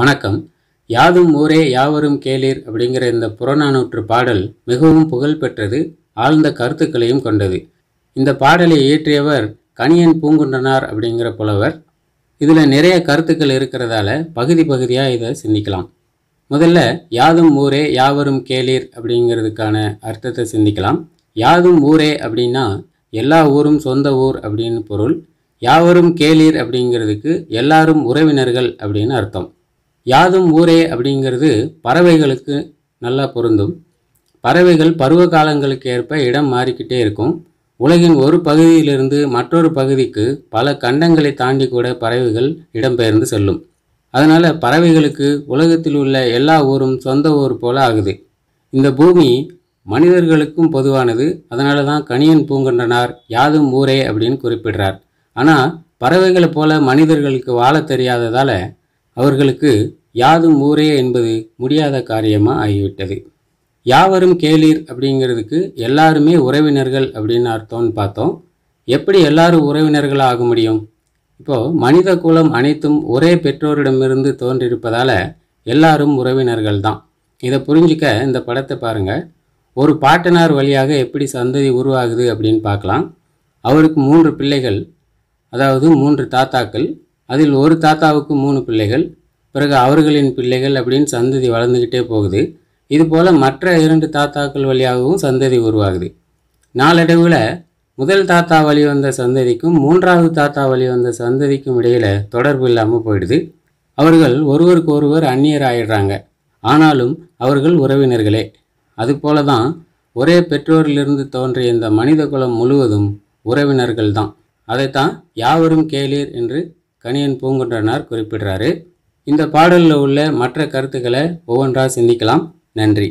வணக்கம் யாதும் ஊரே யாவரும் கேளீர் அப்படிங்கிற இந்த புறநானூற்று பாடல் மிகவும் புகழ்பெற்றது ஆழ்ந்த கருத்துக்களையும் கொண்டது இந்த பாடலை இயற்றியவர் கணியன் பூங்குன்றனார் அப்படிங்கிற புலவர் இதில் நிறைய கருத்துக்கள் இருக்கிறதால பகுதி பகுதியாக இதை சிந்திக்கலாம் முதல்ல யாதும் ஊரே யாவரும் கேளீர் அப்படிங்கிறதுக்கான அர்த்தத்தை சிந்திக்கலாம் யாதும் ஊரே அப்படின்னா எல்லா ஊரும் சொந்த ஊர் அப்படின்னு பொருள் யாவரும் கேளீர் அப்படிங்கிறதுக்கு எல்லாரும் உறவினர்கள் அப்படின்னு அர்த்தம் யாதும் ஊரே அப்படிங்கிறது பறவைகளுக்கு நல்லா பொருந்தும் பறவைகள் பருவ காலங்களுக்கு ஏற்ப இடம் மாறிக்கிட்டே இருக்கும் உலகின் ஒரு பகுதியிலிருந்து மற்றொரு பகுதிக்கு பல கண்டங்களை தாண்டி கூட பறவைகள் இடம்பெயர்ந்து செல்லும் அதனால் பறவைகளுக்கு உலகத்தில் உள்ள எல்லா ஊரும் சொந்த ஊர் போல ஆகுது இந்த பூமி மனிதர்களுக்கும் பொதுவானது அதனால தான் கணியன் பூங்கன்றனார் யாதும் ஊரே அப்படின்னு குறிப்பிடுறார் ஆனால் பறவைகளை போல மனிதர்களுக்கு வாழ தெரியாததால் அவர்களுக்கு யாதும் ஊரே என்பது முடியாத காரியமாக ஆகிவிட்டது யாவரும் கேளீர் அப்படிங்கிறதுக்கு எல்லாருமே உறவினர்கள் அப்படின்னு அர்த்தம்னு பார்த்தோம் எப்படி எல்லாரும் உறவினர்களாக ஆக முடியும் இப்போது மனித குலம் அனைத்தும் ஒரே பெற்றோரிடமிருந்து தோன்றியிருப்பதால் எல்லாரும் உறவினர்கள் தான் இதை புரிஞ்சிக்க இந்த படத்தை பாருங்கள் ஒரு பாட்டனார் வழியாக எப்படி சந்ததி உருவாகுது அப்படின்னு பார்க்கலாம் அவருக்கு மூன்று பிள்ளைகள் அதாவது மூன்று தாத்தாக்கள் அதில் ஒரு தாத்தாவுக்கு மூணு பிள்ளைகள் பிறகு அவர்களின் பிள்ளைகள் அப்படின்னு சந்ததி வளர்ந்துக்கிட்டே போகுது இதுபோல் மற்ற இரண்டு தாத்தாக்கள் வழியாகவும் சந்ததி உருவாகுது நாளடைவில் முதல் தாத்தா வழி வந்த சந்ததிக்கும் மூன்றாவது தாத்தா வழி வந்த சந்ததிக்கும் இடையில் தொடர்பு இல்லாமல் போயிடுது அவர்கள் ஒருவருக்கு ஒருவர் அந்நியர் ஆயிடுறாங்க ஆனாலும் அவர்கள் உறவினர்களே அதுபோல தான் ஒரே பெற்றோரிலிருந்து தோன்றிய இந்த மனித குலம் முழுவதும் உறவினர்கள் தான் அதைத்தான் யாவரும் கேளீர் என்று கணியன் பூங்குன்றனார் குறிப்பிடுறாரு இந்த பாடலில் உள்ள மற்ற கருத்துக்களை ஒவ்வொன்றா சிந்திக்கலாம் நன்றி